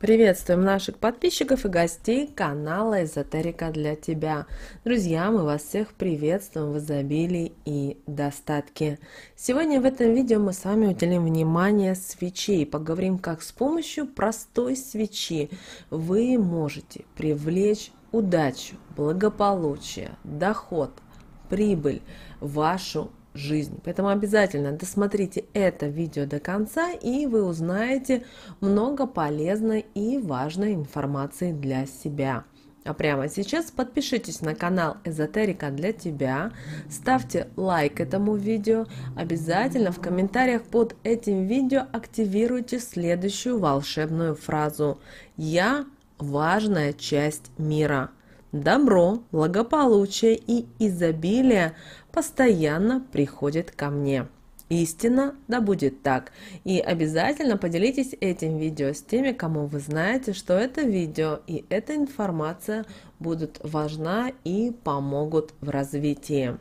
Приветствуем наших подписчиков и гостей канала «Эзотерика для тебя». Друзья, мы вас всех приветствуем в изобилии и достатке. Сегодня в этом видео мы с вами уделим внимание свечей. Поговорим, как с помощью простой свечи вы можете привлечь удачу, благополучие, доход, прибыль в вашу жизнь. Поэтому обязательно досмотрите это видео до конца, и вы узнаете много полезной и важной информации для себя. А прямо сейчас подпишитесь на канал Эзотерика для тебя, ставьте лайк этому видео, обязательно в комментариях под этим видео активируйте следующую волшебную фразу «Я важная часть мира» добро, благополучие и изобилие постоянно приходят ко мне. Истина, да будет так. И обязательно поделитесь этим видео с теми, кому вы знаете, что это видео и эта информация будут важна и помогут в развитии.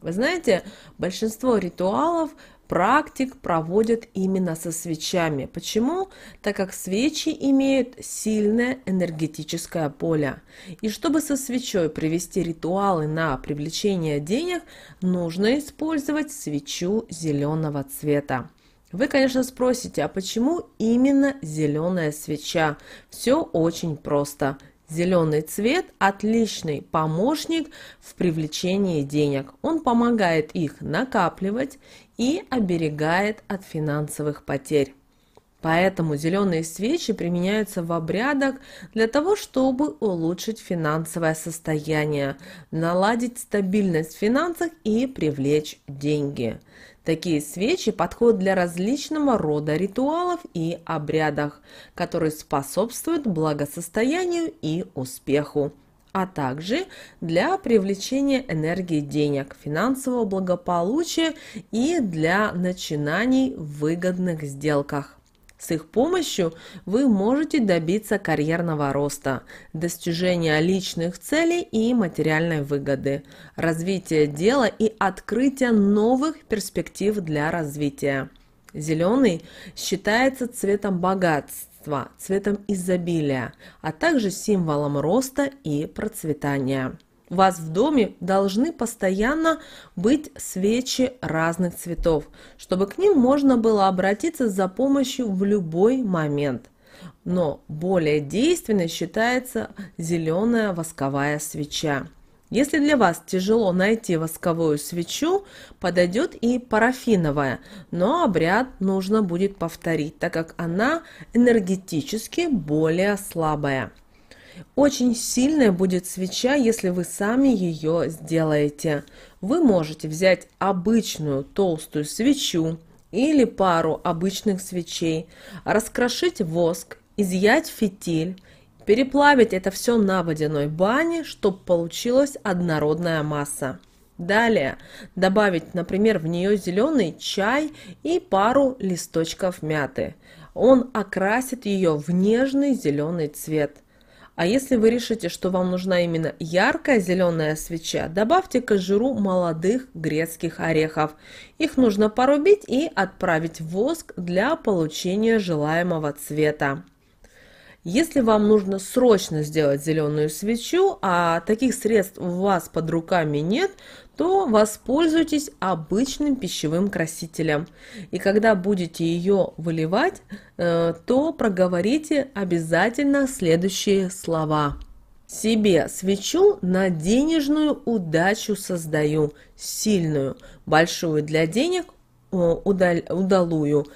Вы знаете, большинство ритуалов практик проводят именно со свечами. Почему? Так как свечи имеют сильное энергетическое поле. И чтобы со свечой привести ритуалы на привлечение денег, нужно использовать свечу зеленого цвета. Вы, конечно, спросите, а почему именно зеленая свеча? Все очень просто. Зеленый цвет – отличный помощник в привлечении денег. Он помогает их накапливать и оберегает от финансовых потерь. Поэтому зеленые свечи применяются в обрядах для того, чтобы улучшить финансовое состояние, наладить стабильность в финансах и привлечь деньги. Такие свечи подходят для различного рода ритуалов и обрядов, которые способствуют благосостоянию и успеху а также для привлечения энергии денег, финансового благополучия и для начинаний в выгодных сделках. С их помощью вы можете добиться карьерного роста, достижения личных целей и материальной выгоды, развития дела и открытия новых перспектив для развития. Зеленый считается цветом богатства, цветом изобилия, а также символом роста и процветания у вас в доме должны постоянно быть свечи разных цветов, чтобы к ним можно было обратиться за помощью в любой момент. Но более действенной считается зеленая восковая свеча. Если для вас тяжело найти восковую свечу, подойдет и парафиновая, но обряд нужно будет повторить, так как она энергетически более слабая. Очень сильная будет свеча, если вы сами ее сделаете. Вы можете взять обычную толстую свечу или пару обычных свечей, раскрошить воск, изъять фитиль, переплавить это все на водяной бане, чтобы получилась однородная масса. Далее добавить, например, в нее зеленый чай и пару листочков мяты. Он окрасит ее в нежный зеленый цвет. А если вы решите, что вам нужна именно яркая зеленая свеча, добавьте к жиру молодых грецких орехов. Их нужно порубить и отправить в воск для получения желаемого цвета. Если вам нужно срочно сделать зеленую свечу, а таких средств у вас под руками нет, то воспользуйтесь обычным пищевым красителем. И когда будете ее выливать, э, то проговорите обязательно следующие слова. Себе свечу на денежную удачу создаю, сильную, большую для денег, э, удалую,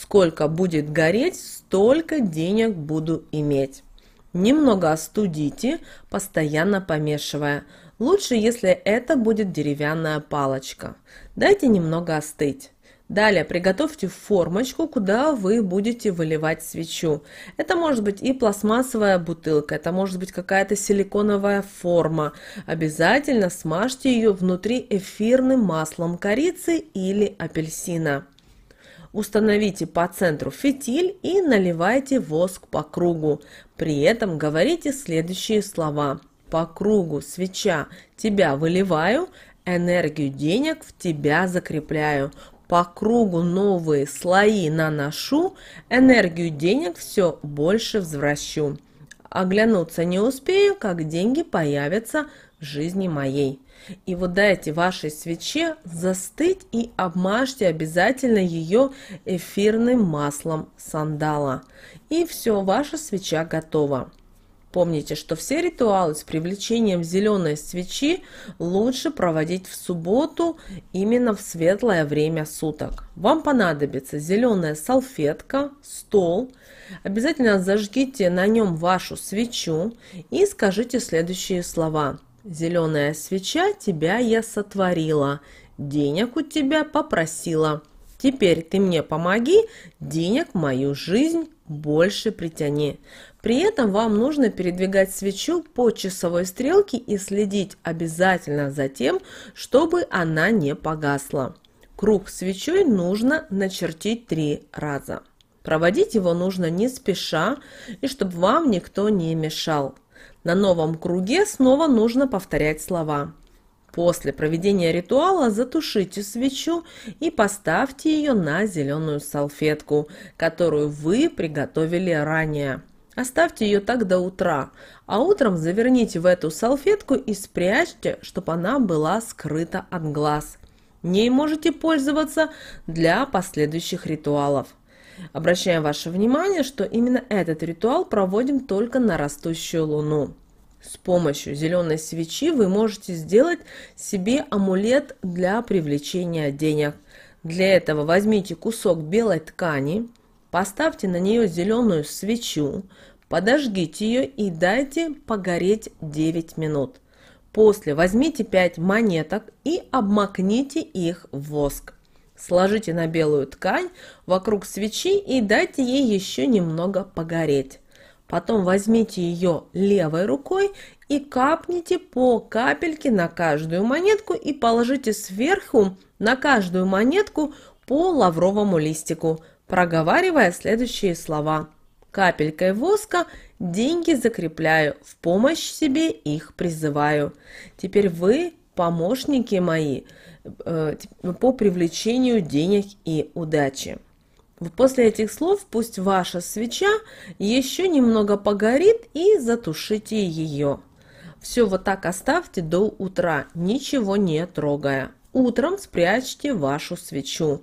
Сколько будет гореть, столько денег буду иметь. Немного остудите, постоянно помешивая. Лучше, если это будет деревянная палочка. Дайте немного остыть. Далее приготовьте формочку, куда вы будете выливать свечу. Это может быть и пластмассовая бутылка, это может быть какая-то силиконовая форма. Обязательно смажьте ее внутри эфирным маслом корицы или апельсина. Установите по центру фитиль и наливайте воск по кругу. При этом говорите следующие слова. По кругу свеча тебя выливаю, энергию денег в тебя закрепляю. По кругу новые слои наношу, энергию денег все больше возвращу. Оглянуться не успею, как деньги появятся в жизни моей. И вот дайте вашей свече застыть и обмажьте обязательно ее эфирным маслом сандала. И все, ваша свеча готова. Помните, что все ритуалы с привлечением зеленой свечи лучше проводить в субботу именно в светлое время суток. Вам понадобится зеленая салфетка, стол. Обязательно зажгите на нем вашу свечу и скажите следующие слова. Зеленая свеча тебя я сотворила, денег у тебя попросила. Теперь ты мне помоги, денег в мою жизнь больше притяни. При этом вам нужно передвигать свечу по часовой стрелке и следить обязательно за тем, чтобы она не погасла. Круг свечой нужно начертить три раза. Проводить его нужно не спеша и чтобы вам никто не мешал. На новом круге снова нужно повторять слова. После проведения ритуала затушите свечу и поставьте ее на зеленую салфетку, которую вы приготовили ранее. Оставьте ее так до утра, а утром заверните в эту салфетку и спрячьте, чтобы она была скрыта от глаз. Ней можете пользоваться для последующих ритуалов. Обращаем ваше внимание, что именно этот ритуал проводим только на растущую луну. С помощью зеленой свечи вы можете сделать себе амулет для привлечения денег. Для этого возьмите кусок белой ткани, поставьте на нее зеленую свечу, подожгите ее и дайте погореть 9 минут. После возьмите 5 монеток и обмакните их в воск. Сложите на белую ткань вокруг свечи и дайте ей еще немного погореть. Потом возьмите ее левой рукой и капните по капельке на каждую монетку и положите сверху на каждую монетку по лавровому листику, проговаривая следующие слова. Капелькой воска деньги закрепляю, в помощь себе их призываю. Теперь вы, помощники мои, Э, ну, по привлечению денег и удачи. После этих слов пусть ваша свеча еще немного погорит и затушите ее. Все вот так оставьте до утра, ничего не трогая. Утром спрячьте вашу свечу.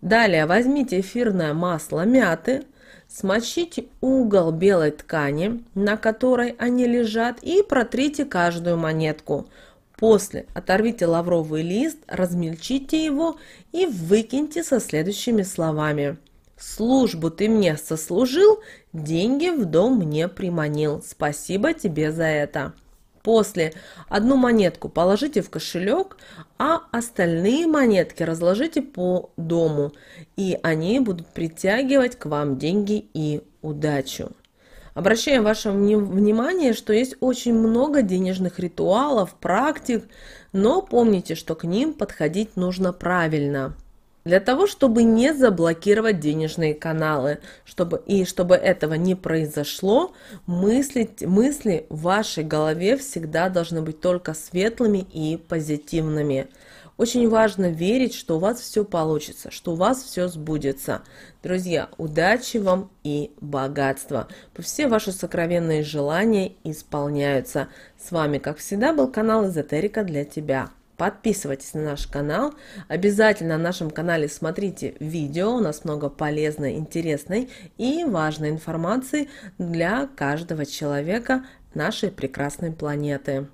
Далее возьмите эфирное масло мяты, смочите угол белой ткани, на которой они лежат, и протрите каждую монетку – После оторвите лавровый лист, размельчите его и выкиньте со следующими словами. «Службу ты мне сослужил, деньги в дом мне приманил. Спасибо тебе за это». После одну монетку положите в кошелек, а остальные монетки разложите по дому, и они будут притягивать к вам деньги и удачу. Обращаем ваше внимание, что есть очень много денежных ритуалов, практик, но помните, что к ним подходить нужно правильно. Для того, чтобы не заблокировать денежные каналы, чтобы, и чтобы этого не произошло, мыслить, мысли в вашей голове всегда должны быть только светлыми и позитивными. Очень важно верить, что у вас все получится, что у вас все сбудется. Друзья, удачи вам и богатства. все ваши сокровенные желания исполняются. С вами, как всегда, был канал Эзотерика для тебя. Подписывайтесь на наш канал. Обязательно на нашем канале смотрите видео. У нас много полезной, интересной и важной информации для каждого человека нашей прекрасной планеты.